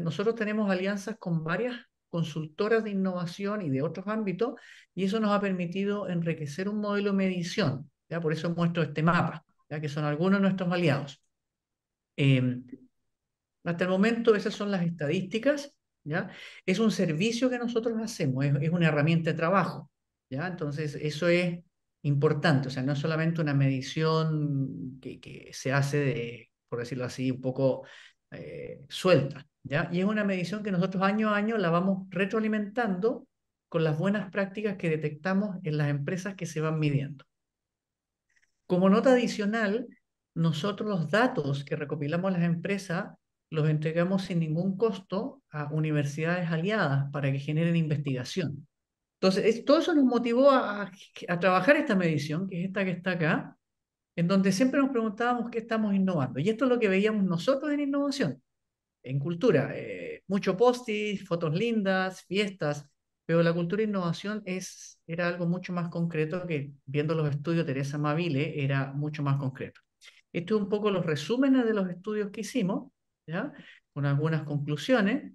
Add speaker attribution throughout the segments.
Speaker 1: Nosotros tenemos alianzas con varias consultoras de innovación y de otros ámbitos, y eso nos ha permitido enriquecer un modelo de medición. ¿ya? Por eso muestro este mapa, ¿ya? que son algunos de nuestros aliados. Em, hasta el momento esas son las estadísticas. ¿ya? Es un servicio que nosotros hacemos, es, una herramienta de trabajo. ¿ya? Entonces, eso es importante, o sea, no es solamente una medición que, que se hace, de, por decirlo así, un poco eh, suelta. ¿ya? Y es una medición que nosotros año a año la vamos retroalimentando con las buenas prácticas que detectamos en las empresas que se van midiendo. Como nota adicional, nosotros los datos que recopilamos las empresas los entregamos sin ningún costo a universidades aliadas para que generen investigación. Entonces, todo eso nos motivó a, a, trabajar esta medición, que es esta que está acá, en donde siempre nos preguntábamos qué estamos innovando. Y esto es lo que veíamos nosotros en innovación, en cultura. Eh, mucho postis, fotos lindas, fiestas, pero la cultura de innovación es, era algo mucho más concreto que, viendo los estudios Teresa Mavile, era mucho más concreto. Esto es un poco los resúmenes de los estudios que hicimos, ¿ya? con algunas conclusiones,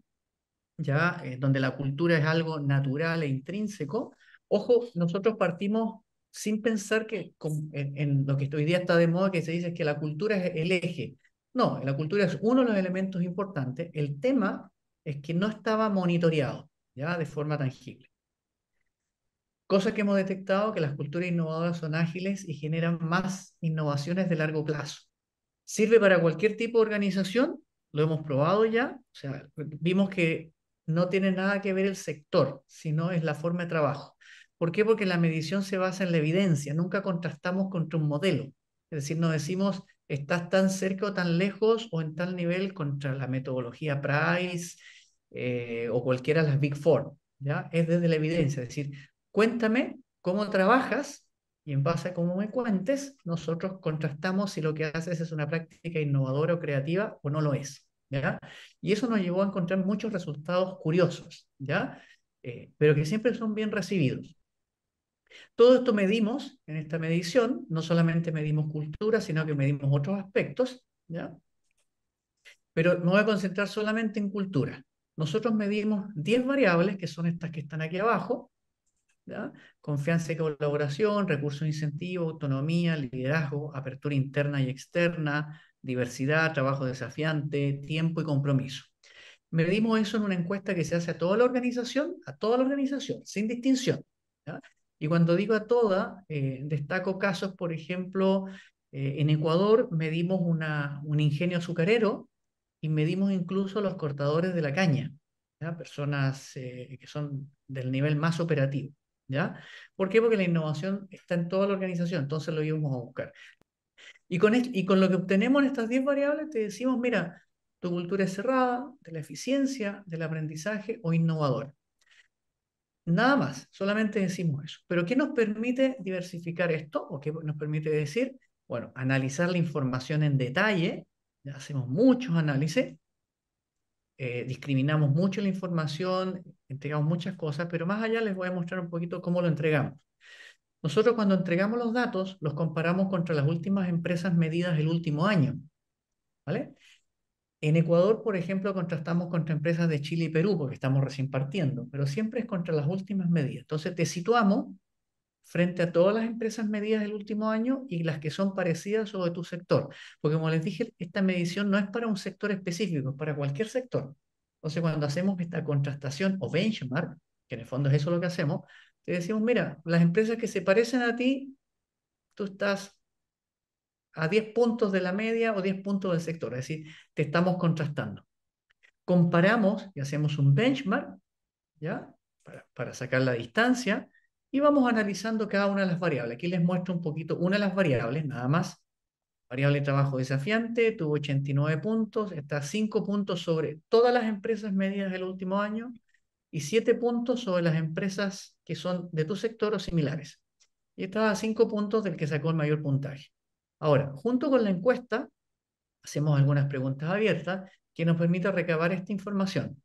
Speaker 1: ya eh, donde la cultura es algo natural e intrínseco. Ojo, nosotros partimos sin pensar que en, lo que hoy día está de moda que se dice que la cultura es el eje. No, la cultura es uno de los elementos importantes. El tema es que no estaba monitoreado ya de forma tangible. Cosa que hemos detectado que las culturas innovadoras son ágiles y generan más innovaciones de largo plazo. Sirve para cualquier tipo de organización, lo hemos probado ya, o sea, vimos que no tiene nada que ver el sector, sino es la forma de trabajo. ¿Por qué? Porque la medición se basa en la evidencia, nunca contrastamos contra un modelo. Es decir, no decimos estás tan cerca o tan lejos o en tal nivel contra la metodología Price eh, o cualquiera de las Big Four. ¿ya? Es desde la evidencia, es decir, cuéntame cómo trabajas y en base a cómo me cuentes, nosotros contrastamos si lo que haces es una práctica innovadora o creativa o no lo es. ¿ya? Y eso nos llevó a encontrar muchos resultados curiosos, ¿ya? Eh, pero que siempre son bien recibidos. Todo esto medimos en esta medición, no solamente medimos cultura, sino que medimos otros aspectos, ¿ya? Pero me voy a concentrar solamente en cultura. Nosotros medimos 10 variables, que son estas que están aquí abajo, ¿ya? Confianza y colaboración, recursos incentivo, autonomía, liderazgo, apertura interna y externa, diversidad, trabajo desafiante, tiempo y compromiso. Medimos eso en una encuesta que se hace a toda la organización, a toda la organización, sin distinción. ¿ya? Y cuando digo a toda, eh, destaco casos, por ejemplo, eh, en Ecuador medimos un ingenio azucarero y medimos incluso los cortadores de la caña, personas eh, que son del nivel más operativo. ¿ya? ¿Por qué? Porque la innovación está en toda la organización, entonces lo íbamos a buscar. Y con, y con lo que obtenemos en estas 10 variables, te decimos, mira, tu cultura es cerrada, de la eficiencia, del aprendizaje o innovadora. Nada más, solamente decimos eso. Pero ¿qué nos permite diversificar esto? ¿O qué nos permite decir? Bueno, analizar la información en detalle, hacemos muchos análisis, eh, discriminamos mucho la información, entregamos muchas cosas, pero más allá les voy a mostrar un poquito cómo lo entregamos. Nosotros cuando entregamos los datos, los comparamos contra las últimas empresas medidas el último año. ¿Vale? En Ecuador, por ejemplo, contrastamos contra empresas de Chile y Perú, porque estamos recién partiendo, pero siempre es contra las últimas medidas. Entonces, te situamos frente a todas las empresas medidas del último año y las que son parecidas sobre tu sector. Porque como les dije, esta medición no es para un sector específico, es para cualquier sector. Entonces, cuando hacemos esta contrastación o benchmark, que en el fondo es eso lo que hacemos, te decimos, mira, las empresas que se parecen a ti, tú estás a 10 puntos de la media o 10 puntos del sector, es decir, te estamos contrastando. Comparamos y hacemos un benchmark, ¿ya? Para, sacar la distancia, y vamos analizando cada una de las variables. Aquí les muestro un poquito una de las variables, nada más. Variable trabajo desafiante, tuvo 89 puntos, está 5 puntos sobre todas las empresas medias del último año y 7 puntos sobre las empresas que son de tu sector o similares. Y estaba a 5 puntos del que sacó el mayor puntaje. Ahora, junto con la encuesta, hacemos algunas preguntas abiertas que nos permiten recabar esta información.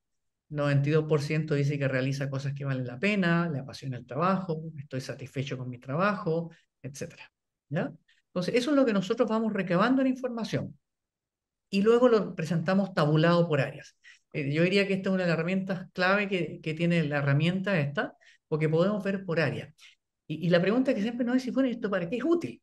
Speaker 1: 92% dice que realiza cosas que valen la pena, le apasiona el trabajo, estoy satisfecho con mi trabajo, etc. ¿Ya? Entonces, eso es lo que nosotros vamos recabando en información. Y luego lo presentamos tabulado por áreas. Eh, yo diría que esta es una de las herramientas clave que, tiene la herramienta esta, porque podemos ver por área. Y, la pregunta que siempre nos si bueno, ¿esto para qué es útil?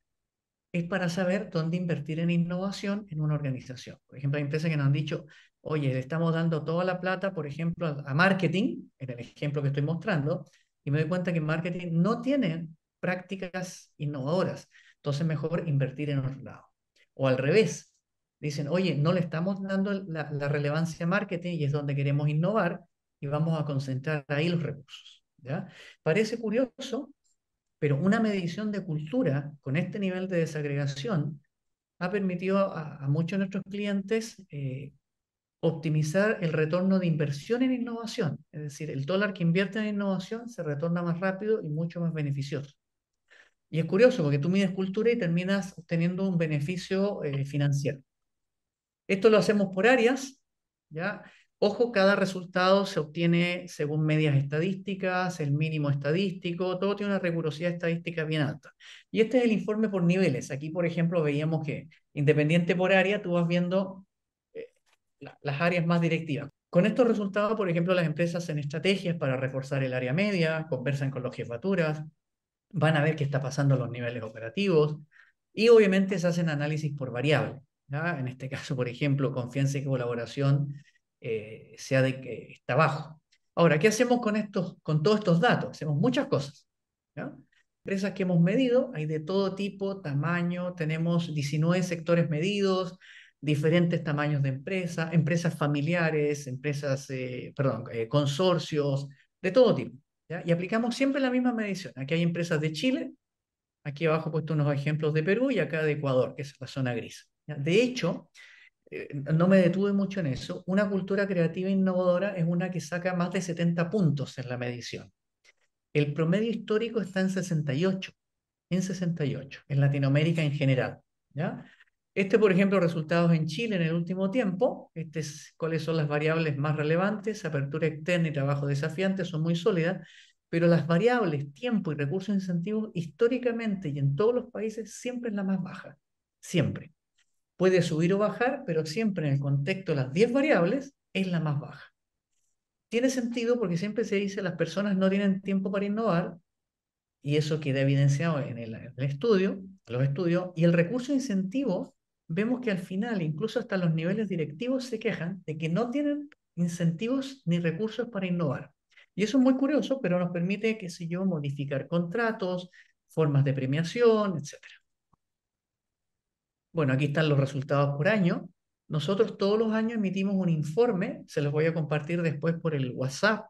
Speaker 1: es para saber dónde invertir en innovación en una organización. Por ejemplo, hay empresas que nos han dicho, oye, le estamos dando toda la plata, por ejemplo, a, marketing, en el ejemplo que estoy mostrando, y me doy cuenta que marketing no tiene prácticas innovadoras. Entonces, mejor invertir en otro lado. O al revés, dicen, oye, no le estamos dando la, relevancia a marketing y es donde queremos innovar y vamos a concentrar ahí los recursos. ¿ya? Parece curioso, pero una medición de cultura con este nivel de desagregación ha permitido a, muchos de nuestros clientes eh, optimizar el retorno de inversión en innovación. Es decir, el dólar que invierte en innovación se retorna más rápido y mucho más beneficioso. Y es curioso porque tú mides cultura y terminas obteniendo un beneficio eh, financiero. Esto lo hacemos por áreas, ¿ya? Ojo, cada resultado se obtiene según medias estadísticas, el mínimo estadístico, todo tiene una rigurosidad estadística bien alta. Y este es el informe por niveles. Aquí, por ejemplo, veíamos que independiente por área, tú vas viendo eh, las áreas más directivas. Con estos resultados, por ejemplo, las empresas hacen estrategias para reforzar el área media, conversan con los jefaturas, van a ver qué está pasando en los niveles operativos y obviamente se hacen análisis por variable. En este caso, por ejemplo, confianza y colaboración eh, sea de que está bajo. Ahora, ¿qué hacemos con, estos, con todos estos datos? Hacemos muchas cosas. Empresas que hemos medido, hay de todo tipo, tamaño, tenemos 19 sectores medidos, diferentes tamaños de empresas, empresas familiares, empresas, eh, perdón, eh, consorcios, de todo tipo. Y aplicamos siempre la misma medición. Aquí hay empresas de Chile, aquí abajo he puesto unos ejemplos de Perú y acá de Ecuador, que es la zona gris. De hecho, eh, no me detuve mucho en eso, una cultura creativa innovadora es una que saca más de 70 puntos en la medición. El promedio histórico está en 68, en 68, en Latinoamérica en general. ¿ya? Este, por ejemplo, resultados en Chile en el último tiempo, este cuáles son las variables más relevantes, apertura externa y trabajo desafiante son muy sólidas, pero las variables tiempo y recursos incentivos históricamente y en todos los países siempre es la más baja, siempre. Puede subir o bajar, pero siempre en el contexto de las 10 variables es la más baja. Tiene sentido porque siempre se dice las personas no tienen tiempo para innovar y eso queda evidenciado en el, en estudio, los estudios, y el recurso de incentivo, vemos que al final, incluso hasta los niveles directivos se quejan de que no tienen incentivos ni recursos para innovar. Y eso es muy curioso, pero nos permite, qué sé yo, modificar contratos, formas de premiación, etcétera. Bueno, aquí están los resultados por año. Nosotros todos los años emitimos un informe, se los voy a compartir después por el WhatsApp,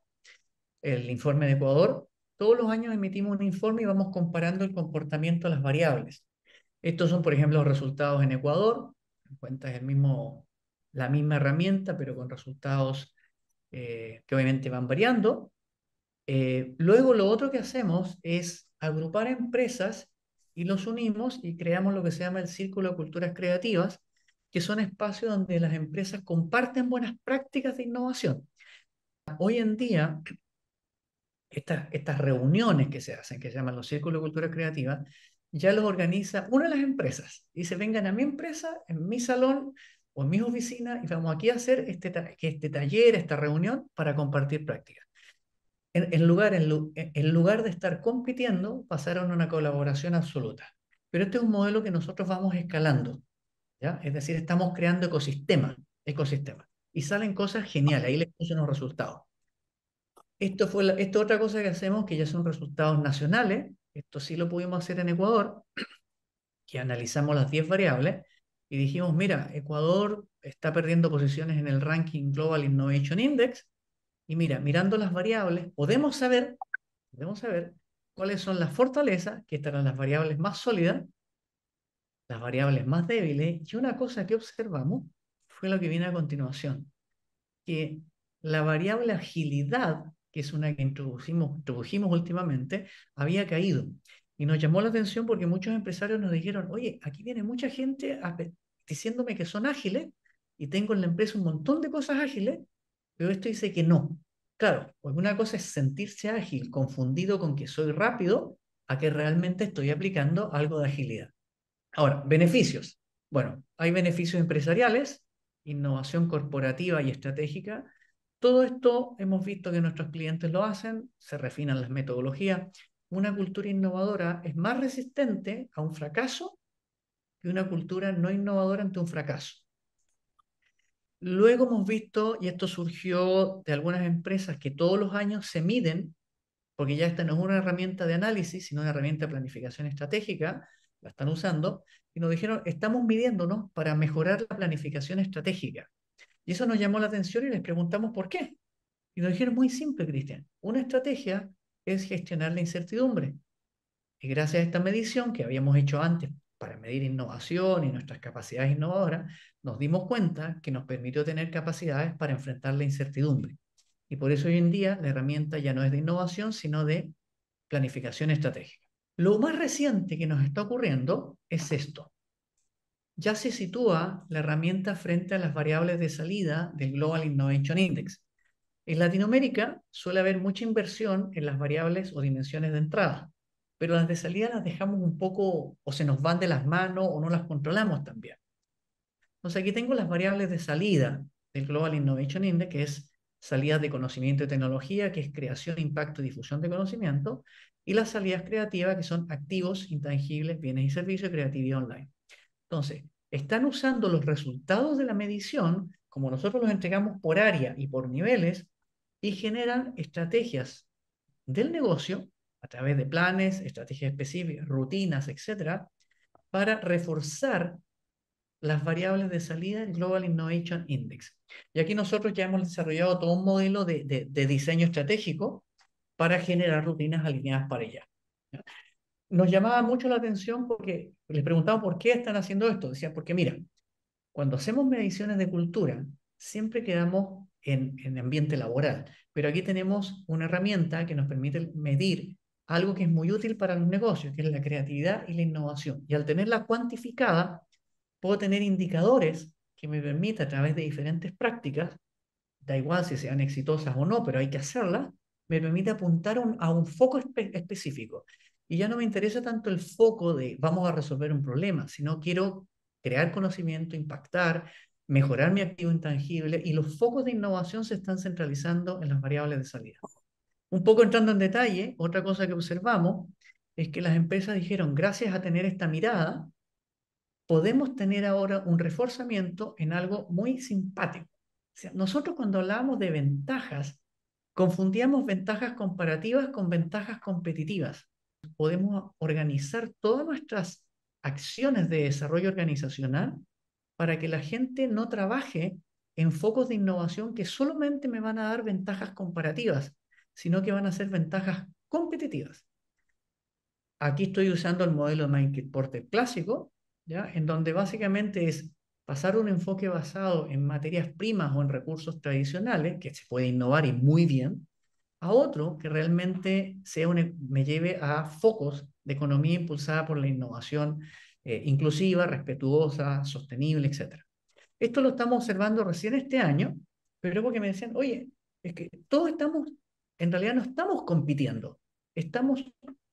Speaker 1: el informe de Ecuador. Todos los años emitimos un informe y vamos comparando el comportamiento de las variables. Estos son, por ejemplo, los resultados en Ecuador. En cuenta es el mismo, la misma herramienta, pero con resultados eh, que obviamente van variando. Eh, luego, lo otro que hacemos es agrupar empresas y los unimos y creamos lo que se llama el Círculo de Culturas Creativas, que son espacios donde las empresas comparten buenas prácticas de innovación. Hoy en día, estas, estas reuniones que se hacen, que se llaman los Círculos de Culturas Creativas, ya los organiza una de las empresas. Dice, vengan a mi empresa, en mi salón o en mi oficina, y vamos aquí a hacer este, este taller, esta reunión para compartir prácticas en, lugar, en, lugar de estar compitiendo, pasaron a una colaboración absoluta. Pero este es un modelo que nosotros vamos escalando, ¿ya? Es decir, estamos creando ecosistemas, ecosistemas. Y salen cosas geniales, ahí les puse unos resultados. Esto fue esto otra cosa que hacemos, que ya son resultados nacionales, esto sí lo pudimos hacer en Ecuador, que analizamos las 10 variables y dijimos, mira, Ecuador está perdiendo posiciones en el ranking Global Innovation Index, y mira, mirando las variables, podemos saber, podemos saber cuáles son las fortalezas, que estarán las variables más sólidas, las variables más débiles. Y una cosa que observamos fue lo que viene a continuación, que la variable agilidad, que es una que introdujimos últimamente, había caído. Y nos llamó la atención porque muchos empresarios nos dijeron, oye, aquí viene mucha gente diciéndome que son ágiles y tengo en la empresa un montón de cosas ágiles, pero esto dice que no. Claro, alguna cosa es sentirse ágil, confundido con que soy rápido, a que realmente estoy aplicando algo de agilidad. Ahora, beneficios. Bueno, hay beneficios empresariales, innovación corporativa y estratégica. Todo esto hemos visto que nuestros clientes lo hacen, se refinan las metodologías. Una cultura innovadora es más resistente a un fracaso que una cultura no innovadora ante un fracaso. Luego hemos visto, y esto surgió de algunas empresas que todos los años se miden, porque ya esta no es una herramienta de análisis, sino una herramienta de planificación estratégica, la están usando, y nos dijeron, estamos midiéndonos para mejorar la planificación estratégica. Y eso nos llamó la atención y les preguntamos por qué. Y nos dijeron, muy simple, Cristian, una estrategia es gestionar la incertidumbre. Y gracias a esta medición que habíamos hecho antes para medir innovación y nuestras capacidades innovadoras, nos dimos cuenta que nos permitió tener capacidades para enfrentar la incertidumbre. Y por eso hoy en día la herramienta ya no es de innovación, sino de planificación estratégica. Lo más reciente que nos está ocurriendo es esto. Ya se sitúa la herramienta frente a las variables de salida del Global Innovation Index. En Latinoamérica suele haber mucha inversión en las variables o dimensiones de entrada, pero las de salida las dejamos un poco o se nos van de las manos o no las controlamos también. Entonces aquí tengo las variables de salida del Global Innovation Index, que es salida de conocimiento y tecnología, que es creación, impacto y difusión de conocimiento, y las salidas creativas, que son activos, intangibles, bienes y servicios, creatividad online. Entonces, están usando los resultados de la medición, como nosotros los entregamos por área y por niveles, y generan estrategias del negocio a través de planes, estrategias específicas, rutinas, etcétera, para reforzar las variables de salida del Global Innovation Index. Y aquí nosotros ya hemos desarrollado todo un modelo de, diseño estratégico para generar rutinas alineadas para ella. Nos llamaba mucho la atención porque les preguntaba por qué están haciendo esto. Decían, porque mira, cuando hacemos mediciones de cultura, siempre quedamos en, en ambiente laboral, pero aquí tenemos una herramienta que nos permite medir algo que es muy útil para los negocios, que es la creatividad y la innovación. Y al tenerla cuantificada, puedo tener indicadores que me permita a través de diferentes prácticas, da igual si sean exitosas o no, pero hay que hacerlas, me permite apuntar a un foco específico. Y ya no me interesa tanto el foco de vamos a resolver un problema, sino quiero crear conocimiento, impactar, mejorar mi activo intangible y los focos de innovación se están centralizando en las variables de salida. Un poco entrando en detalle, otra cosa que observamos es que las empresas dijeron, gracias a tener esta mirada, podemos tener ahora un reforzamiento en algo muy simpático. O nosotros cuando hablábamos de ventajas, confundíamos ventajas comparativas con ventajas competitivas. Podemos organizar todas nuestras acciones de desarrollo organizacional para que la gente no trabaje en focos de innovación que solamente me van a dar ventajas comparativas, sino que van a ser ventajas competitivas. Aquí estoy usando el modelo de Mindkit Porter clásico, ¿ya? en donde básicamente es pasar un enfoque basado en materias primas o en recursos tradicionales, que se puede innovar y muy bien, a otro que realmente sea e, me lleve a focos de economía impulsada por la innovación eh, inclusiva, respetuosa, sostenible, etc. Esto lo estamos observando recién este año, pero porque me decían, oye, es que todos estamos en realidad no estamos compitiendo, estamos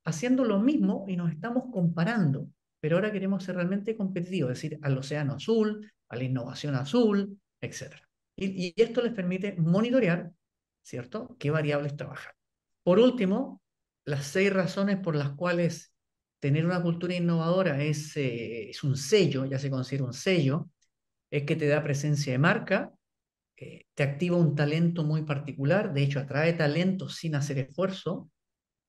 Speaker 1: haciendo lo mismo y nos estamos comparando, pero ahora queremos ser realmente competitivos, es decir, al océano azul, a la innovación azul, etc. Y, esto les permite monitorear, ¿cierto?, qué variables trabajan. Por último, las seis razones por las cuales tener una cultura innovadora es eh, un sello, ya se considera un sello, es que te da presencia de marca, eh, te activa un talento muy particular, de hecho atrae talento sin hacer esfuerzo,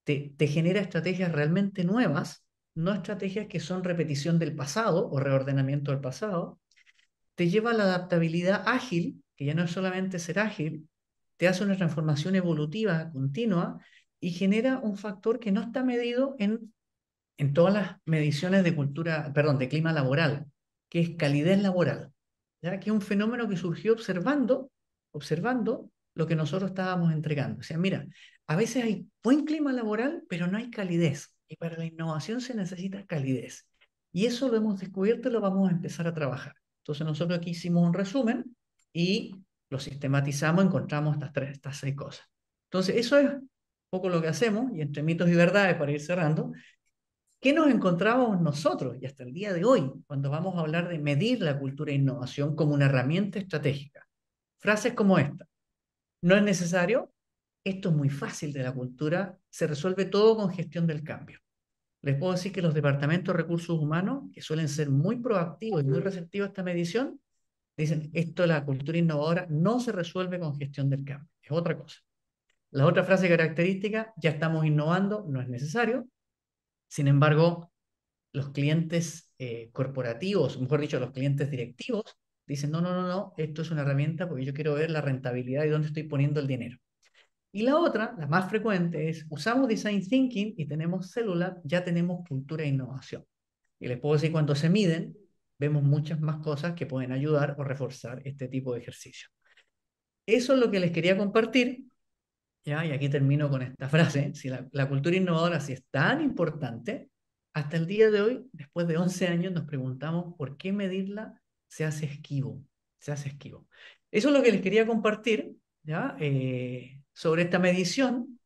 Speaker 1: te, genera estrategias realmente nuevas, no estrategias que son repetición del pasado o reordenamiento del pasado, te lleva a la adaptabilidad ágil, que ya no es solamente ser ágil, te hace una transformación evolutiva continua y genera un factor que no está medido en, en todas las mediciones de cultura, perdón, de clima laboral, que es calidez laboral. ¿ya? que es un fenómeno que surgió observando, observando lo que nosotros estábamos entregando. O sea, mira, a veces hay buen clima laboral, pero no hay calidez. Y para la innovación se necesita calidez. Y eso lo hemos descubierto y lo vamos a empezar a trabajar. Entonces nosotros aquí hicimos un resumen y lo sistematizamos, encontramos estas, tres, estas seis cosas. Entonces eso es un poco lo que hacemos, y entre mitos y verdades, para ir cerrando, ¿Qué nos encontramos nosotros y hasta el día de hoy cuando vamos a hablar de medir la cultura e innovación como una herramienta estratégica? Frases como esta. No es necesario, esto es muy fácil de la cultura, se resuelve todo con gestión del cambio. Les puedo decir que los departamentos de recursos humanos, que suelen ser muy proactivos y muy receptivos a esta medición, dicen, esto la cultura innovadora no se resuelve con gestión del cambio, es otra cosa. La otra frase característica, ya estamos innovando, no es necesario, sin embargo, los clientes eh, corporativos, mejor dicho, los clientes directivos, dicen, no, no, no, no, esto es una herramienta porque yo quiero ver la rentabilidad y dónde estoy poniendo el dinero. Y la otra, la más frecuente, es usamos Design Thinking y tenemos célula, ya tenemos cultura e innovación. Y les puedo decir, cuando se miden, vemos muchas más cosas que pueden ayudar o reforzar este tipo de ejercicio. Eso es lo que les quería compartir. ¿ya? y aquí termino con esta frase, si la, cultura innovadora si es tan importante, hasta el día de hoy, después de 11 años, nos preguntamos por qué medirla se hace esquivo, se hace esquivo. Eso es lo que les quería compartir ¿ya? Eh, sobre esta medición